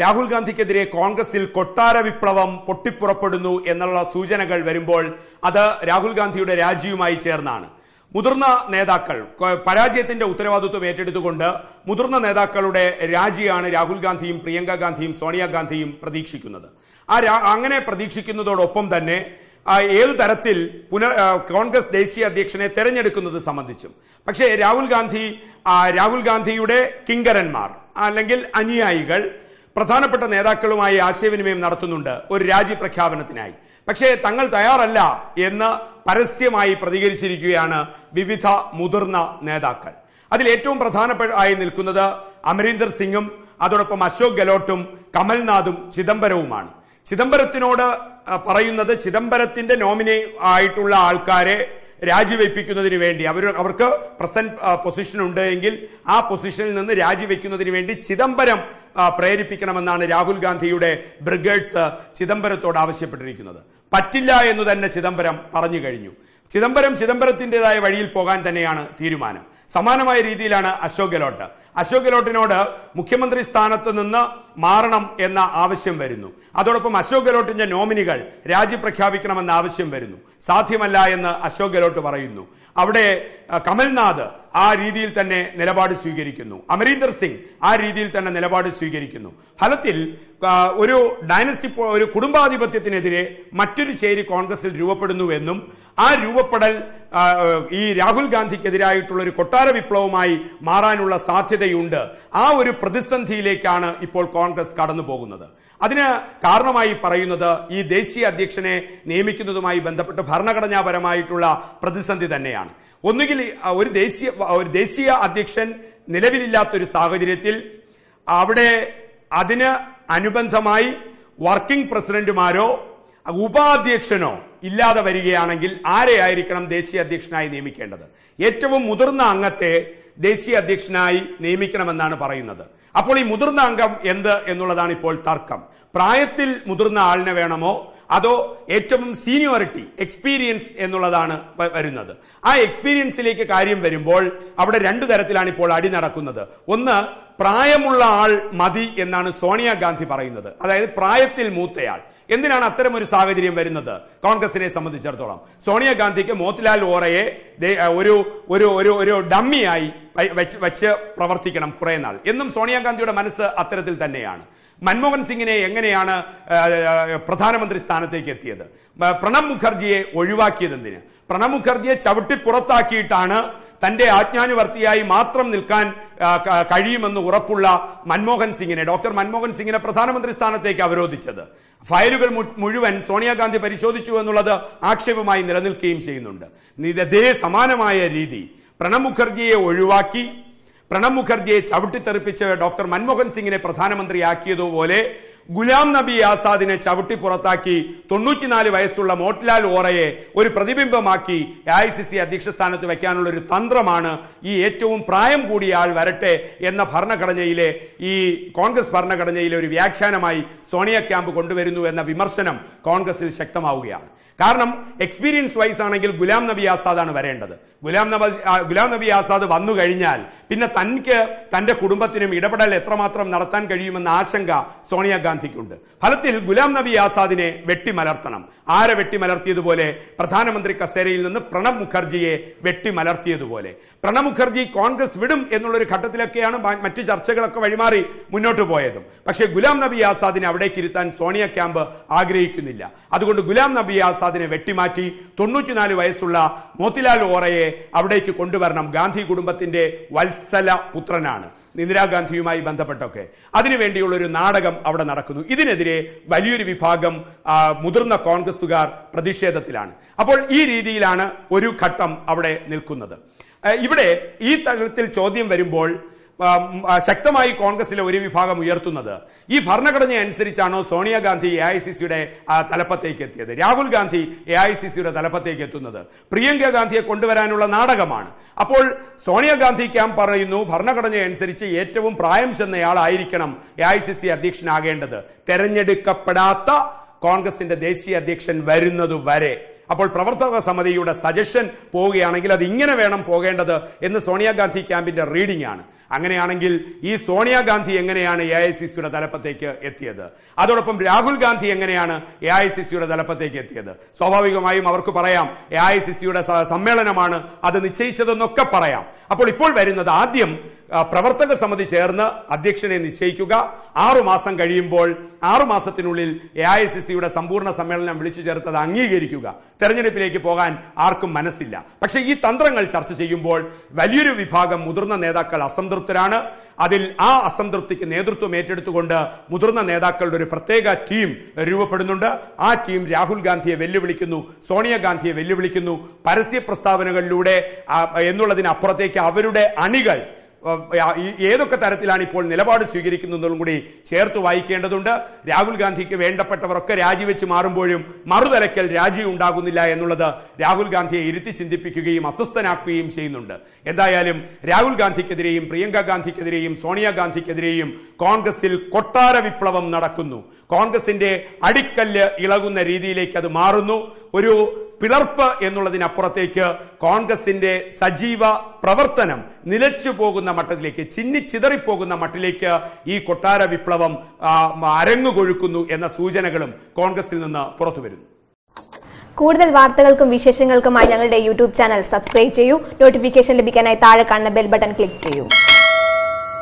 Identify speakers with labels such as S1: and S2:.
S1: രാഹുൽ ഗാന്ധിക്കെതിരെ കോൺഗ്രസിൽ കൊട്ടാര വിപ്ലവം പൊട്ടിപ്പുറപ്പെടുന്നു എന്നുള്ള സൂചനകൾ വരുമ്പോൾ അത് രാഹുൽ ഗാന്ധിയുടെ രാജിയുമായി ചേർന്നാണ് മുതിർന്ന നേതാക്കൾ പരാജയത്തിന്റെ ഉത്തരവാദിത്വം ഏറ്റെടുത്തുകൊണ്ട് മുതിർന്ന നേതാക്കളുടെ രാജിയാണ് രാഹുൽ ഗാന്ധിയും പ്രിയങ്ക ഗാന്ധിയും സോണിയാഗാന്ധിയും പ്രതീക്ഷിക്കുന്നത് ആ അങ്ങനെ പ്രതീക്ഷിക്കുന്നതോടൊപ്പം തന്നെ ഏതു തരത്തിൽ പുനർ കോൺഗ്രസ് ദേശീയ അധ്യക്ഷനെ തെരഞ്ഞെടുക്കുന്നത് സംബന്ധിച്ചും പക്ഷേ രാഹുൽ ഗാന്ധി രാഹുൽ ഗാന്ധിയുടെ കിങ്കരന്മാർ അല്ലെങ്കിൽ അനുയായികൾ പ്രധാനപ്പെട്ട നേതാക്കളുമായി ആശയവിനിമയം നടത്തുന്നുണ്ട് ഒരു രാജി പ്രഖ്യാപനത്തിനായി പക്ഷേ തങ്ങൾ തയ്യാറല്ല എന്ന് പരസ്യമായി പ്രതികരിച്ചിരിക്കുകയാണ് വിവിധ മുതിർന്ന നേതാക്കൾ അതിൽ ഏറ്റവും പ്രധാനപ്പെട്ട ആയി നിൽക്കുന്നത് അമരീന്ദർ സിംഗും അതോടൊപ്പം അശോക് ഗെലോട്ടും കമൽനാഥും ചിദംബരവുമാണ് ചിദംബരത്തിനോട് പറയുന്നത് ചിദംബരത്തിന്റെ നോമിനി ആയിട്ടുള്ള ആൾക്കാരെ രാജിവെപ്പിക്കുന്നതിന് വേണ്ടി അവർ അവർക്ക് പ്രസന്റ് പൊസിഷൻ ഉണ്ട് എങ്കിൽ ആ പൊസിഷനിൽ നിന്ന് രാജിവെക്കുന്നതിന് വേണ്ടി ചിദംബരം പ്രേരിപ്പിക്കണമെന്നാണ് രാഹുൽ ഗാന്ധിയുടെ ബ്രിഗേഡ്സ് ചിദംബരത്തോട് ആവശ്യപ്പെട്ടിരിക്കുന്നത് പറ്റില്ല എന്ന് തന്നെ ചിദംബരം പറഞ്ഞു കഴിഞ്ഞു ചിദംബരം ചിദംബരത്തിൻ്റെതായ വഴിയിൽ പോകാൻ തന്നെയാണ് തീരുമാനം സമാനമായ രീതിയിലാണ് അശോക് ഗെലോട്ട് അശോക് ഗെലോട്ടിനോട് മുഖ്യമന്ത്രി സ്ഥാനത്ത് നിന്ന് മാറണം എന്ന ആവശ്യം വരുന്നു അതോടൊപ്പം അശോക് ഗെലോട്ടിന്റെ നോമിനികൾ രാജി പ്രഖ്യാപിക്കണമെന്ന ആവശ്യം വരുന്നു സാധ്യമല്ല എന്ന് അശോക് ഗെലോട്ട് പറയുന്നു അവിടെ കമൽനാഥ് ആ രീതിയിൽ തന്നെ നിലപാട് സ്വീകരിക്കുന്നു അമരീന്ദർ സിംഗ് ആ രീതിയിൽ തന്നെ നിലപാട് സ്വീകരിക്കുന്നു ഫലത്തിൽ ഒരു ഡൈനസ്റ്റി ഒരു കുടുംബാധിപത്യത്തിനെതിരെ മറ്റൊരു ചേരി കോൺഗ്രസിൽ രൂപപ്പെടുന്നുവെന്നും ആ രൂപപ്പെടൽ ഈ രാഹുൽ ഗാന്ധിക്കെതിരായിട്ടുള്ള ഒരു കൊട്ടാര വിപ്ലവമായി മാറാനുള്ള സാധ്യതയുണ്ട് ആ ഒരു പ്രതിസന്ധിയിലേക്കാണ് ഇപ്പോൾ കോൺഗ്രസ് കടന്നു പോകുന്നത് അതിന് കാരണമായി പറയുന്നത് ഈ ദേശീയ അധ്യക്ഷനെ നിയമിക്കുന്നതുമായി ബന്ധപ്പെട്ട് ഭരണഘടനാപരമായിട്ടുള്ള പ്രതിസന്ധി തന്നെയാണ് ഒന്നുകിൽ ഒരു ദേശീയ ഒരു ദേശീയ അധ്യക്ഷൻ നിലവിലില്ലാത്ത ഒരു സാഹചര്യത്തിൽ അവിടെ അതിന് അനുബന്ധമായി വർക്കിംഗ് പ്രസിഡന്റുമാരോ ഉപാധ്യക്ഷനോ ഇല്ലാതെ വരികയാണെങ്കിൽ ആരെയായിരിക്കണം ദേശീയ അധ്യക്ഷനായി നിയമിക്കേണ്ടത് ഏറ്റവും മുതിർന്ന അംഗത്തെ ദേശീയ അധ്യക്ഷനായി നിയമിക്കണമെന്നാണ് പറയുന്നത് അപ്പോൾ ഈ മുതിർന്ന അംഗം എന്ത് എന്നുള്ളതാണ് ഇപ്പോൾ തർക്കം പ്രായത്തിൽ മുതിർന്ന ആളിനെ വേണമോ അതോ ഏറ്റവും സീനിയോറിറ്റി എക്സ്പീരിയൻസ് എന്നുള്ളതാണ് വരുന്നത് ആ എക്സ്പീരിയൻസിലേക്ക് കാര്യം വരുമ്പോൾ അവിടെ രണ്ടു തരത്തിലാണ് ഇപ്പോൾ അടി നടക്കുന്നത് ഒന്ന് പ്രായമുള്ള ആൾ മതി എന്നാണ് സോണിയാഗാന്ധി പറയുന്നത് അതായത് പ്രായത്തിൽ മൂത്തയാൾ എന്തിനാണ് അത്തരം ഒരു സാഹചര്യം വരുന്നത് കോൺഗ്രസിനെ സംബന്ധിച്ചിടത്തോളം സോണിയാഗാന്ധിക്ക് മോത്തിലാൽ വോറയെ ഒരു ഒരു ഒരു ഒരു ഡമ്മിയായി വെച്ച് വെച്ച് പ്രവർത്തിക്കണം കുറേ നാൾ എന്നും സോണിയാഗാന്ധിയുടെ മനസ്സ് അത്തരത്തിൽ തന്നെയാണ് മൻമോഹൻ സിംഗിനെ എങ്ങനെയാണ് പ്രധാനമന്ത്രി സ്ഥാനത്തേക്ക് എത്തിയത് പ്രണബ് മുഖർജിയെ ഒഴിവാക്കിയത് എന്തിന് പ്രണബ് മുഖർജിയെ ചവിട്ടി പുറത്താക്കിയിട്ടാണ് തന്റെ ആജ്ഞാനുവർത്തിയായി മാത്രം നിൽക്കാൻ കഴിയുമെന്ന് ഉറപ്പുള്ള മൻമോഹൻ സിംഗിനെ ഡോക്ടർ മൻമോഹൻ സിംഗിനെ പ്രധാനമന്ത്രി സ്ഥാനത്തേക്ക് അവരോധിച്ചത് ഫയലുകൾ മുഴുവൻ സോണിയാഗാന്ധി പരിശോധിച്ചു എന്നുള്ളത് ആക്ഷേപമായി നിലനിൽക്കുകയും ചെയ്യുന്നുണ്ട് ഇതേ സമാനമായ രീതി പ്രണബ് മുഖർജിയെ ഒഴിവാക്കി പ്രണബ് മുഖർജിയെ ചവിട്ടിത്തെറിപ്പിച്ച് ഡോക്ടർ മൻമോഹൻ സിംഗിനെ പ്രധാനമന്ത്രിയാക്കിയതുപോലെ ഗുലാം നബി ആസാദിനെ ചവിട്ടി പുറത്താക്കി തൊണ്ണൂറ്റിനാല് വയസ്സുള്ള മോട്ടിലാൽ ഓറയെ ഒരു പ്രതിബിംബമാക്കി എ ഐ സി സി അധ്യക്ഷ സ്ഥാനത്ത് വയ്ക്കാനുള്ള ഒരു തന്ത്രമാണ് ഈ ഏറ്റവും പ്രായം കൂടിയ ആൾ വരട്ടെ എന്ന ഭരണഘടനയിലെ ഈ കോൺഗ്രസ് ഭരണഘടനയിലെ ഒരു വ്യാഖ്യാനമായി സോണിയ ക്യാമ്പ് കൊണ്ടുവരുന്നു എന്ന വിമർശനം കോൺഗ്രസിൽ ശക്തമാവുകയാണ് കാരണം എക്സ്പീരിയൻസ് വൈസ് ആണെങ്കിൽ ഗുലാം നബി ആസാദാണ് വരേണ്ടത് ഗുലാം നബി ഗുലാം നബി ആസാദ് വന്നു കഴിഞ്ഞാൽ പിന്നെ തനിക്ക് തന്റെ കുടുംബത്തിനും ഇടപെടൽ എത്രമാത്രം നടത്താൻ കഴിയുമെന്ന ആശങ്ക സോണിയാഗാന്ധിക്കുണ്ട് ഫലത്തിൽ ഗുലാം നബി ആസാദിനെ വെട്ടിമലർത്തണം ആരെ വെട്ടിമലർത്തിയതുപോലെ പ്രധാനമന്ത്രി കസേരയിൽ നിന്ന് പ്രണബ് മുഖർജിയെ വെട്ടിമലർത്തിയതുപോലെ പ്രണബ് മുഖർജി കോൺഗ്രസ് വിടും എന്നുള്ളൊരു ഘട്ടത്തിലൊക്കെയാണ് മറ്റ് ചർച്ചകളൊക്കെ വഴിമാറി മുന്നോട്ട് പോയതും പക്ഷേ ഗുലാം നബി ആസാദിനെ അവിടേക്ക് ഇരുത്താൻ സോണിയ ക്യാമ്പ് ആഗ്രഹിക്കുന്നില്ല കഴിയുന്നില്ല അതുകൊണ്ട് ഗുലാം നബി ആസാദിനെ വെട്ടിമാറ്റി തൊണ്ണൂറ്റിനാല് വയസ്സുള്ള മോത്തിലാൽ ഓറയെ അവിടേക്ക് കൊണ്ടുവരണം ഗാന്ധി കുടുംബത്തിന്റെ വത്സല പുത്രനാണ് ഇന്ദിരാഗാന്ധിയുമായി ബന്ധപ്പെട്ടൊക്കെ അതിനുവേണ്ടിയുള്ള ഒരു നാടകം അവിടെ നടക്കുന്നു ഇതിനെതിരെ വലിയൊരു വിഭാഗം മുതിർന്ന കോൺഗ്രസുകാർ പ്രതിഷേധത്തിലാണ് അപ്പോൾ ഈ രീതിയിലാണ് ഒരു ഘട്ടം അവിടെ നിൽക്കുന്നത് ഇവിടെ ഈ തലത്തിൽ ചോദ്യം വരുമ്പോൾ ശക്തമായി കോൺഗ്രസിലെ ഒരു വിഭാഗം ഉയർത്തുന്നത് ഈ ഭരണഘടന അനുസരിച്ചാണോ സോണിയാഗാന്ധി എ ഐ സി സിയുടെ തലപ്പത്തേക്ക് എത്തിയത് Rahul Gandhi A I C സിയുടെ തലപ്പത്തേക്ക് എത്തുന്നത് പ്രിയങ്ക ഗാന്ധിയെ കൊണ്ടുവരാനുള്ള നാടകമാണ് അപ്പോൾ സോണിയാഗാന്ധി ക്യാമ്പ് പറയുന്നു ഭരണഘടന അനുസരിച്ച് ഏറ്റവും പ്രായം ചെന്നയാളായിരിക്കണം എ ഐ സി സി അധ്യക്ഷനാകേണ്ടത് തെരഞ്ഞെടുക്കപ്പെടാത്ത കോൺഗ്രസിന്റെ ദേശീയ അധ്യക്ഷൻ വരുന്നതുവരെ അപ്പോൾ പ്രവർത്തക സമിതിയുടെ സജഷൻ പോവുകയാണെങ്കിൽ അത് ഇങ്ങനെ വേണം പോകേണ്ടത് എന്ന് സോണിയാഗാന്ധി ക്യാമ്പിന്റെ റീഡിംഗ് ആണ് അങ്ങനെയാണെങ്കിൽ ഈ സോണിയാഗാന്ധി എങ്ങനെയാണ് എ ഐ സി സിയുടെ തലപ്പത്തേക്ക് എത്തിയത് അതോടൊപ്പം രാഹുൽ ഗാന്ധി എങ്ങനെയാണ് എ ഐ സി സിയുടെ തലപ്പത്തേക്ക് എത്തിയത് സ്വാഭാവികമായും അവർക്ക് പറയാം എ ഐ സി സിയുടെ സമ്മേളനമാണ് അത് നിശ്ചയിച്ചതെന്നൊക്കെ പറയാം അപ്പോൾ ഇപ്പോൾ വരുന്നത് ആദ്യം പ്രവർത്തക സമിതി ചേർന്ന് അധ്യക്ഷനെ നിശ്ചയിക്കുക ആറുമാസം കഴിയുമ്പോൾ ആറുമാസത്തിനുള്ളിൽ എ ഐ സി സിയുടെ സമ്പൂർണ്ണ സമ്മേളനം വിളിച്ചു ചേർത്തത് അംഗീകരിക്കുക തെരഞ്ഞെടുപ്പിലേക്ക് പോകാൻ ആർക്കും മനസ്സില്ല പക്ഷേ ഈ തന്ത്രങ്ങൾ ചർച്ച ചെയ്യുമ്പോൾ വലിയൊരു വിഭാഗം മുതിർന്ന നേതാക്കൾ അസംതൃപ്തരാണ് അതിൽ ആ അസംതൃപ്തിക്ക് നേതൃത്വം ഏറ്റെടുത്തുകൊണ്ട് മുതിർന്ന നേതാക്കളുടെ ഒരു പ്രത്യേക ടീം രൂപപ്പെടുന്നുണ്ട് ആ ടീം രാഹുൽ ഗാന്ധിയെ വെല്ലുവിളിക്കുന്നു സോണിയാഗാന്ധിയെ വെല്ലുവിളിക്കുന്നു പരസ്യ പ്രസ്താവനകളിലൂടെ എന്നുള്ളതിനപ്പുറത്തേക്ക് അവരുടെ അണികൾ ഏതൊക്കെ തരത്തിലാണ് ഇപ്പോൾ നിലപാട് സ്വീകരിക്കുന്നതും കൂടി ചേർത്ത് വായിക്കേണ്ടതുണ്ട് രാഹുൽ ഗാന്ധിക്ക് വേണ്ടപ്പെട്ടവരൊക്കെ രാജിവെച്ച് മാറുമ്പോഴും മറുതലക്കൽ രാജി ഉണ്ടാകുന്നില്ല എന്നുള്ളത് രാഹുൽ ഗാന്ധിയെ ഇരുത്തി ചിന്തിപ്പിക്കുകയും അസ്വസ്ഥനാക്കുകയും ചെയ്യുന്നുണ്ട് എന്തായാലും രാഹുൽ ഗാന്ധിക്കെതിരെയും പ്രിയങ്ക ഗാന്ധിക്കെതിരെയും സോണിയാഗാന്ധിക്കെതിരെയും കോൺഗ്രസിൽ കൊട്ടാര വിപ്ലവം നടക്കുന്നു കോൺഗ്രസിന്റെ അടിക്കല്ല് ഇളകുന്ന രീതിയിലേക്ക് അത് മാറുന്നു ഒരു പിളർപ്പ് എന്നുള്ളതിനപ്പുറത്തേക്ക് കോൺഗ്രസിന്റെ സജീവ പ്രവർത്തനം നിലച്ചു പോകുന്ന മട്ടത്തിലേക്ക് ചിന്നിച്ചിതറിപ്പോകുന്ന മട്ടിലേക്ക് ഈ കൊട്ടാര വിപ്ലവം അരങ്ങുകൊഴുക്കുന്നു എന്ന സൂചനകളും കോൺഗ്രസിൽ നിന്ന് പുറത്തു വരുന്നു കൂടുതൽ വാർത്തകൾക്കും വിശേഷങ്ങൾക്കുമായി ഞങ്ങളുടെ യൂട്യൂബ് ചാനൽ സബ്സ്ക്രൈബ് ചെയ്യൂ നോട്ടിഫിക്കേഷൻ ലഭിക്കാനായി താഴെ കാണുന്ന ബെൽ ബട്ടൺ ക്ലിക്ക് ചെയ്യൂ